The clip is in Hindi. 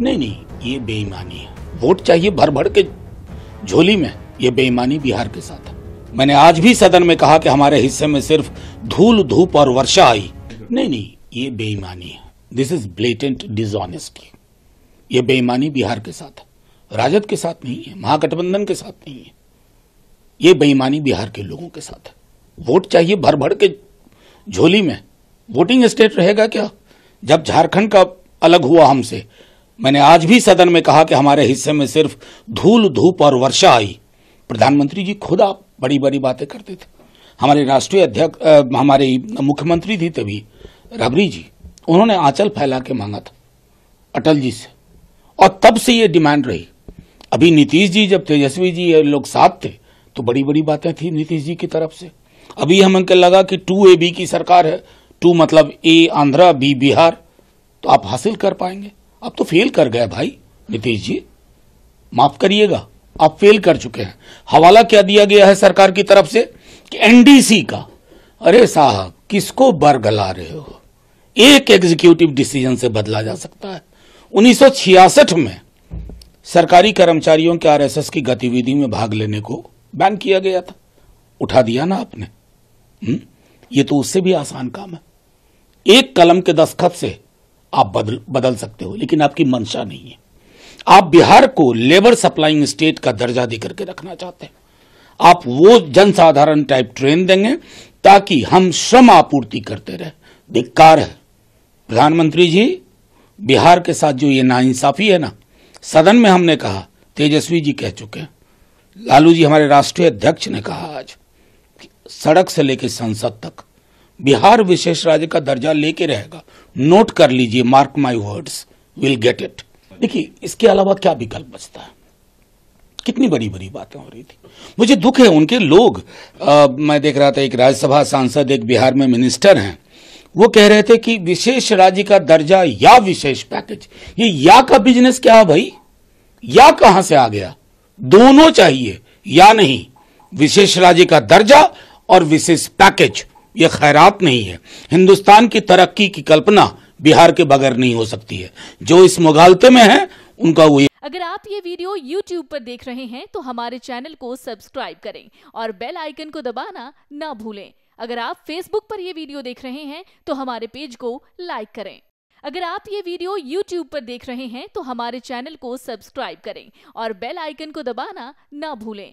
नहीं नहीं ये बेईमानी है वोट चाहिए भर भर के झोली में ये बेईमानी बिहार के साथ है मैंने आज भी सदन में कहा कि हमारे हिस्से में सिर्फ धूल धूप और वर्षा आई नहीं नहीं ये बेईमानी है दिस इज ब्लेटेंट डिसऑनेस्टी ये बेईमानी बिहार के साथ है राजद के साथ नहीं है महागठबंधन के साथ नहीं है ये बेईमानी बिहार के लोगों के साथ है वोट चाहिए भर भर के झोली में वोटिंग स्टेट रहेगा क्या जब झारखंड का अलग हुआ हमसे मैंने आज भी सदन में कहा कि हमारे हिस्से में सिर्फ धूल धूप और वर्षा आई प्रधानमंत्री जी खुद आप बड़ी बड़ी बातें करते थे हमारे राष्ट्रीय अध्यक्ष हमारे मुख्यमंत्री थी तभी रबरी जी उन्होंने आंचल फैला के मांगा था अटल जी से और तब से ये डिमांड रही अभी नीतीश जी जब तेजस्वी जी ये लोग साथ थे तो बड़ी बड़ी बातें थी नीतीश जी की तरफ से अभी हमें लगा कि टू ए बी की सरकार है टू मतलब ए आंध्रा बी बिहार तो आप हासिल कर पाएंगे आप तो फेल कर गए भाई नीतीश जी माफ करिएगा आप फेल कर चुके हैं हवाला क्या दिया गया है सरकार की तरफ से कि एनडीसी का अरे साहब किसको बरगला रहे हो एक एग्जीक्यूटिव डिसीजन से बदला जा सकता है 1966 में सरकारी कर्मचारियों के आरएसएस की गतिविधि में भाग लेने को बैन किया गया था उठा दिया ना आपने हुँ? हम्म? ये तो उससे भी आसान काम है एक कलम के दस्खत से आप बदल बदल सकते हो लेकिन आपकी मंशा नहीं है आप बिहार को लेबर सप्लाइंग स्टेट का दर्जा देकर के रखना चाहते हैं आप वो जनसाधारण टाइप ट्रेन देंगे ताकि हम श्रम आपूर्ति करते रहे बेकार है प्रधानमंत्री जी बिहार के साथ जो ये नाइंसाफी है ना सदन में हमने कहा तेजस्वी जी कह चुके हैं लालू जी हमारे राष्ट्रीय अध्यक्ष ने कहा आज सड़क से लेकर संसद तक बिहार विशेष राज्य का दर्जा लेके रहेगा नोट कर लीजिए mark my words will get it देखिए इसके अलावा क्या विकल्प बचता है कितनी बड़ी बड़ी बातें हो रही थी मुझे दुख है उनके लोग आ, मैं देख रहा था एक राज्यसभा सांसद एक बिहार में मिनिस्टर हैं वो कह रहे थे कि विशेष राज्य का दर्जा या विशेष पैकेज ये या का बिजनेस क्या है भाई या कहां से आ गया दोनों चाहिए या नहीं विशेष राज्य का दर्जा और विशेष पैकेज यह खैरात नहीं है हिंदुस्तान की तरक्की की कल्पना बिहार के बगैर नहीं हो सकती है जो इस मुगालते में है उनका वो अगर आप ये वीडियो YouTube पर देख रहे हैं तो हमारे चैनल को सब्सक्राइब करें और बेल आइकन को दबाना ना भूलें अगर आप Facebook पर यह वीडियो देख रहे हैं तो हमारे पेज को लाइक करें अगर आप ये वीडियो YouTube पर देख रहे हैं तो हमारे चैनल को सब्सक्राइब करें और बेल आइकन को दबाना ना भूलें